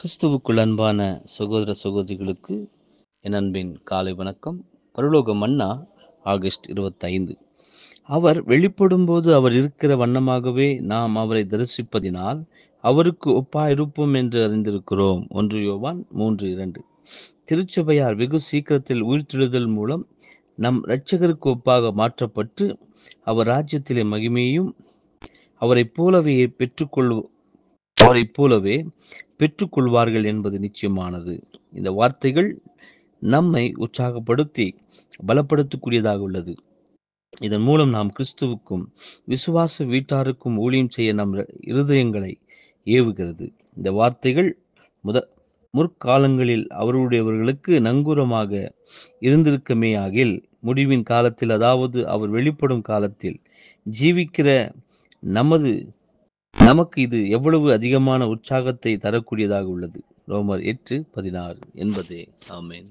கிறிஸ்துவுக்குள் அன்பான சகோதர சகோதரிகளுக்கு என் அன்பின் காலை வணக்கம் பரலோக மன்னா ஆகஸ்ட் இருபத்தைந்து அவர் வெளிப்படும் போது அவர் இருக்கிற வண்ணமாகவே நாம் அவரை தரிசிப்பதினால் அவருக்கு ஒப்பா இருப்போம் என்று அறிந்திருக்கிறோம் ஒன்று யோவான் மூன்று இரண்டு திருச்சபையார் வெகு சீக்கிரத்தில் உயிர்த்தெழுதல் மூலம் நம் இரட்சகருக்கு ஒப்பாக மாற்றப்பட்டு அவர் ராஜ்யத்திலே மகிமையும் அவரைப் போலவே பெற்றுக்கொள் அவரைப் போலவே பெற்றுக்கொள்வார்கள் என்பது நிச்சயமானது இந்த வார்த்தைகள் நம்மை உற்சாகப்படுத்தி பலப்படுத்தக்கூடியதாக உள்ளது இதன் மூலம் நாம் கிறிஸ்துவுக்கும் விசுவாச வீட்டாருக்கும் ஊழியம் செய்ய நம் இருதயங்களை ஏவுகிறது இந்த வார்த்தைகள் முத முற்காலங்களில் அவருடையவர்களுக்கு நங்கூரமாக ஆகில் முடிவின் காலத்தில் அதாவது அவர் வெளிப்படும் காலத்தில் ஜீவிக்கிற நமது நமக்கு இது எவ்வளவு அதிகமான உற்சாகத்தை தரக்கூடியதாக உள்ளது ரோமர் எட்டு பதினாறு என்பதே ஆமேன்